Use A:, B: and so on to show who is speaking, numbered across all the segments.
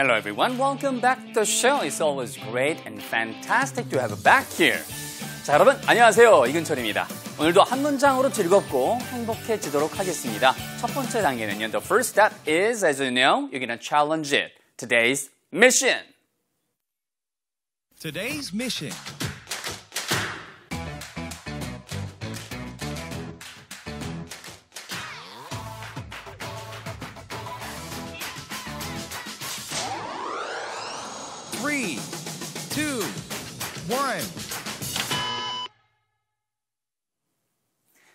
A: Hello, everyone. Welcome back to the show. It's always great and fantastic to have you back here. 자, 여러분, 안녕하세요. 이근철입니다. 오늘도 한 문장으로 즐겁고 행복해지도록 하겠습니다. 첫 번째 단계는요. The first step is, as you know, you're gonna challenge it. Today's mission. Today's mission.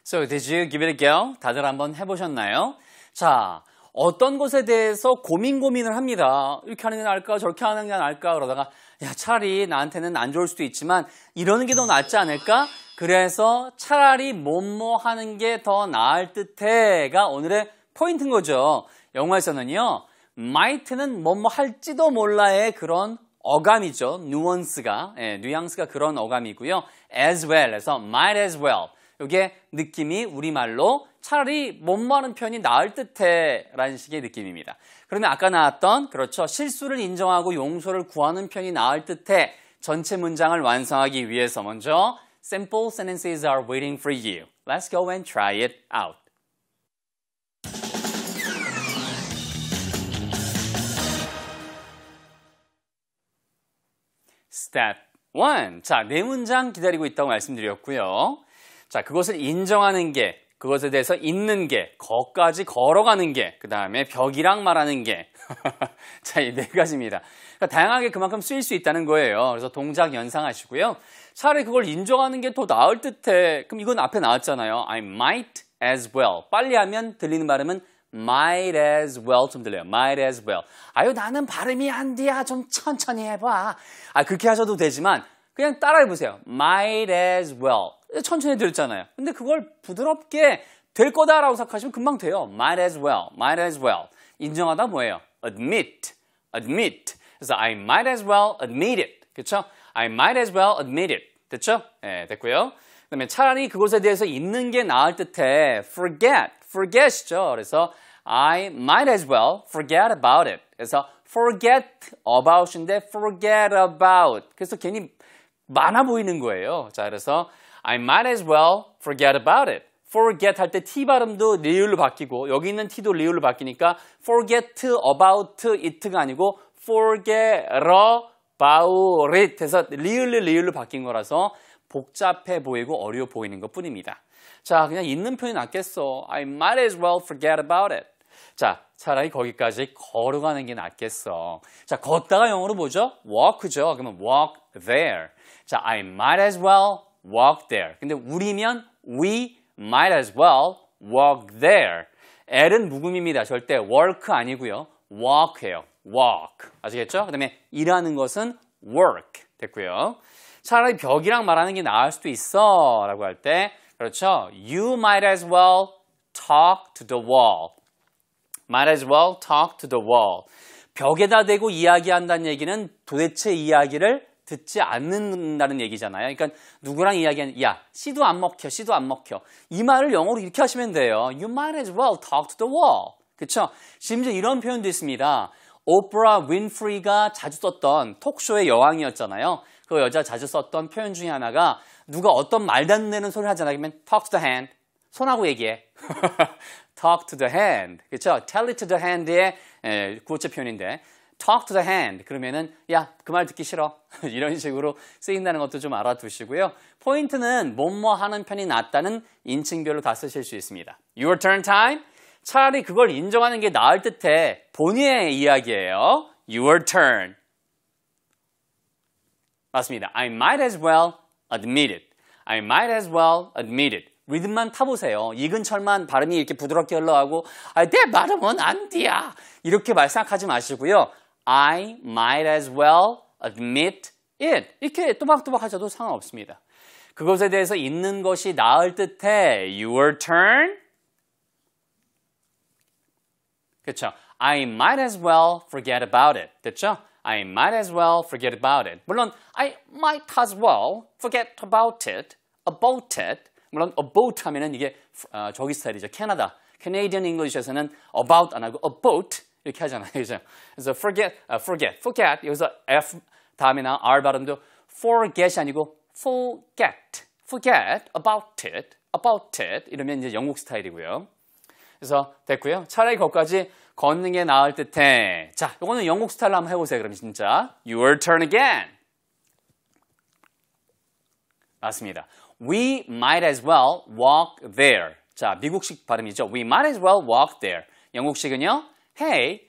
A: So, did you give it a go? 다들 한번 해보셨나요? 자, 어떤 것에 대해서 고민 고민을 합니다. 이렇게 하는 게 나을까 저렇게 하는 게 나을까 그러다가 야 차라리 나한테는 안 좋을 수도 있지만 이러는 게 더 낫지 않을까? 그래서 차라리 뭐뭐 하는 게 더 나을 듯해가 오늘의 포인트인 거죠. 영화에서는요. might는 뭐뭐 할지도 몰라의 그런 어감이죠. 누언스가, 예, 뉘앙스가 그런 어감이고요. as well 해서 might as well. 이게 느낌이 우리말로 차라리 못 마는 편이 나을 듯해 라는 식의 느낌입니다. 그러면 아까 나왔던 그렇죠. 실수를 인정하고 용서를 구하는 편이 나을 듯해 전체 문장을 완성하기 위해서 먼저 Simple sentences are waiting for you. Let's go and try it out. Step 1. 자, 네 문장 기다리고 있다고 말씀드렸고요. 자, 그것을 인정하는 게, 그것에 대해서 있는 게, 거까지 걸어가는 게, 그 다음에 벽이랑 말하는 게. 자, 이 네 가지입니다. 그러니까 다양하게 그만큼 쓰일 수 있다는 거예요. 그래서 동작 연상하시고요. 차라리 그걸 인정하는 게 더 나을 듯해. 그럼 이건 앞에 나왔잖아요. I might as well. 빨리 하면 들리는 발음은 might as well 좀 들려요. might as well. 아유, 나는 발음이 안 돼야 좀 천천히 해봐. 아, 그렇게 하셔도 되지만, 그냥 따라해보세요. might as well. 천천히 들었잖아요. 근데 그걸 부드럽게 될 거다라고 생각하시면 금방 돼요. Might as well, might as well. 인정하다 뭐예요? Admit, admit. 그래서 I might as well admit it. 그렇죠? I might as well admit it. 됐죠? 네, 됐고요. 그다음에 차라리 그것에 대해서 있는게 나을 듯해 forget, forget이죠. 그래서 I might as well forget about it. 그래서 forget about인데 forget about. 그래서 괜히 많아 보이는 거예요. 자, 그래서 I might as well forget about it. forget 할 때 t 발음도 리을로 바뀌고 여기 있는 t도 리을로 바뀌니까 forget about it가 아니고 forget about it 해서 리을로 리을로 바뀐 거라서 복잡해 보이고 어려워 보이는 것 뿐입니다. 자, 그냥 있는 표현이 낫겠어. I might as well forget about it. 자, 차라리 거기까지 걸어가는 게 낫겠어. 자, 걷다가 영어로 뭐죠? walk죠. 그러면 walk there. 자, I might as well walk there. 근데 우리면 we might as well walk there. L은 묵음입니다. 절대 work 아니고요. walk해요. walk. 아시겠죠? 그 다음에 일하는 것은 work 됐고요. 차라리 벽이랑 말하는 게 나을 수도 있어 라고 할 때 그렇죠. You might as well talk to the wall. Might as well talk to the wall. 벽에다 대고 이야기한다는 얘기는 도대체 이야기를 듣지 않는다는 얘기잖아요. 그러니까 누구랑 이야기하는 야 씨도 안 먹혀 씨도 안 먹혀 이 말을 영어로 이렇게 하시면 돼요. You might as well talk to the wall. 그쵸 심지어 이런 표현도 있습니다. 오프라 윈프리가 자주 썼던 톡쇼의 여왕이었잖아요. 그 여자 자주 썼던 표현 중에 하나가 누가 어떤 말도 안 되는 소리를 하잖아요. 그러면 talk to the hand. 손하고 얘기해. talk to the hand. 그쵸죠 tell it to the hand의 예, 구어체 표현인데 talk to the hand 그러면은 야 그 말 듣기 싫어 이런 식으로 쓰인다는 것도 좀 알아두시고요. 포인트는 뭐뭐 하는 편이 낫다는 인칭별로 다 쓰실 수 있습니다. Your turn time 차라리 그걸 인정하는 게 나을 듯해 본인의 이야기예요. Your turn 맞습니다. I might as well admit it. I might as well admit it. 리듬만 타보세요. 이근철만 발음이 이렇게 부드럽게 흘러가고 아, 내 발음은 안 돼야 이렇게 말 생각하지 마시고요. I might as well admit it. 이렇게 또박또박 하셔도 상관없습니다. 그것에 대해서 있는 것이 나을 듯해. Your turn. 그렇죠. I might as well forget about it. 됐죠? I might as well forget about it. 물론 I might as well forget about it. About it. 물론 about 하면은 이게 저기 스타일이죠. 캐나다. Canadian English에서는 about 안 하고 about 이렇게 하잖아요. 그죠? 그래서 forget, uh, forget, forget. 여기서 F 다음에 나온 R 발음도 forget이 아니고 forget, forget about it, about it. 이러면 이제 영국 스타일이고요. 그래서 됐고요. 차라리 거기까지 걷는 게 나을 듯해. 자, 이거는 영국 스타일로 한번 해보세요. 그럼 진짜 your turn again. 맞습니다. We might as well walk there. 자, 미국식 발음이죠. We might as well walk there. 영국식은요. hey,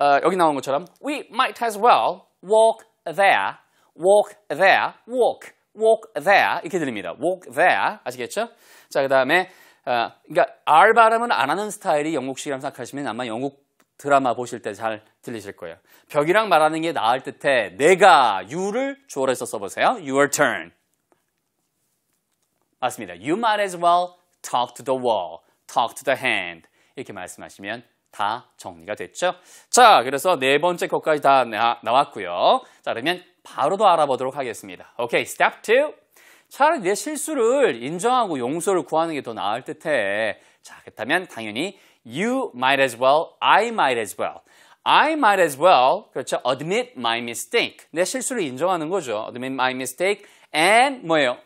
A: 어, 여기 나온 것처럼 we might as well walk there, walk there, walk, walk there 이렇게 들립니다. walk there 아시겠죠? 자, 그 다음에 어, 그러니까 R 발음을 안 하는 스타일이 영국식이라고 생각하시면 아마 영국 드라마 보실 때 잘 들리실 거예요. 벽이랑 말하는 게 나을 듯해 내가 you를 주어해 써보세요. Your turn. 맞습니다. You might as well talk to the wall, talk to the hand 이렇게 말씀하시면 다 정리가 됐죠? 자, 그래서 네 번째 것까지 다 나왔고요. 자, 그러면 바로도 알아보도록 하겠습니다. 오케이, step 2. 차라리 내 실수를 인정하고 용서를 구하는 게 더 나을 듯해. 자, 그렇다면 당연히 you might as well, I might as well. I might as well, 그렇죠? admit my mistake. 내 실수를 인정하는 거죠. admit my mistake and 뭐예요?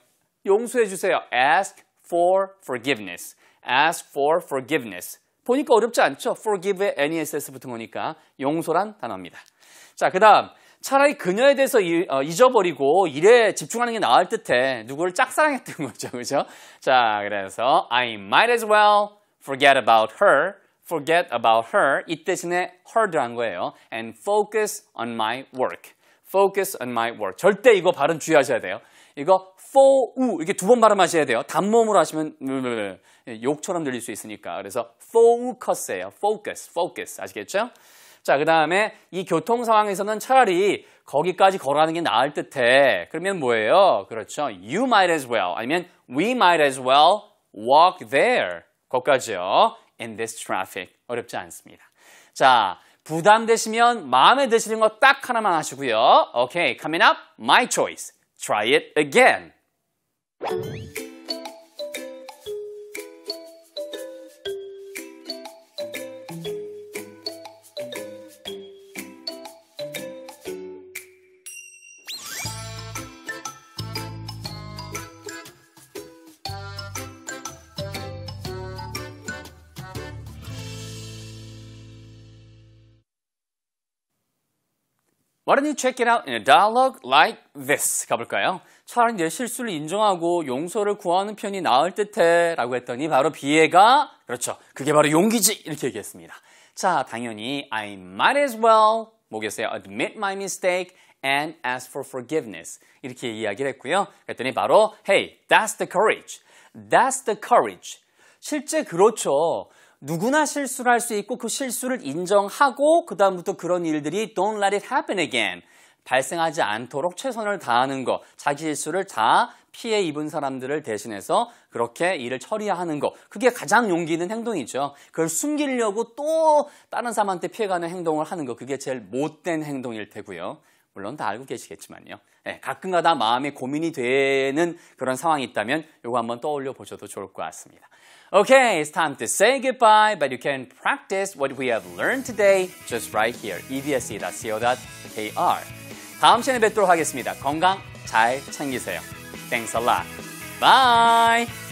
A: 용서해 주세요. ask for forgiveness. ask for forgiveness. 보니까 어렵지 않죠? f o r g i v e NESS 붙은 거니까 용서란 단어입니다. 자, 그 다음 차라리 그녀에 대해서 어, 잊어버리고 일에 집중하는 게 나을 듯해 누구를 짝사랑했던 거죠. 그죠? 자, 그래서 I might as well forget about her, forget about her 이 대신에 her를 한 거예요. and focus on my work. focus on my work. 절대 이거 발음 주의하셔야 돼요. 이거 for u 이렇게 두 번 발음하셔야 돼요. 단모음으로 하시면 욕처럼 들릴 수 있으니까. 그래서 focus예요. focus, focus 아시겠죠? 자, 그 다음에 이 교통 상황에서는 차라리 거기까지 걸어가는 게 나을 듯해. 그러면 뭐예요? 그렇죠. You might as well. 아니면 we might as well walk there. 거기까지요. In this traffic. 어렵지 않습니다. 자, 부담되시면 마음에 드시는 거 딱 하나만 하시고요. 오케이, okay, coming up, my choice. Try it again. Why don't you check it out in a dialogue like this? 가볼까요? 차라리 내 실수를 인정하고 용서를 구하는 편이 나을 듯해 라고 했더니 바로 비애가 그렇죠. 그게 바로 용기지 이렇게 얘기했습니다. 자, 당연히 I might as well 뭐겠어요? admit my mistake and ask for forgiveness 이렇게 이야기를 했고요. 그랬더니 바로 Hey, that's the courage. That's the courage. 실제 그렇죠. 누구나 실수를 할 수 있고 그 실수를 인정하고 그다음부터 그런 일들이 don't let it happen again. 발생하지 않도록 최선을 다하는 것, 자기 실수를 다 피해 입은 사람들을 대신해서 그렇게 일을 처리하는 것. 그게 가장 용기 있는 행동이죠. 그걸 숨기려고 또 다른 사람한테 피해가는 행동을 하는 것. 그게 제일 못된 행동일 테고요. 물론 다 알고 계시겠지만요. 네, 가끔가다 마음이 고민이 되는 그런 상황이 있다면 이거 한번 떠올려 보셔도 좋을 것 같습니다. Okay, it's time to say goodbye, but you can practice what we have learned today just right here, e b s e c o k r 다음 시간에 뵙도록 하겠습니다. 건강 잘 챙기세요. Thanks a lot. Bye!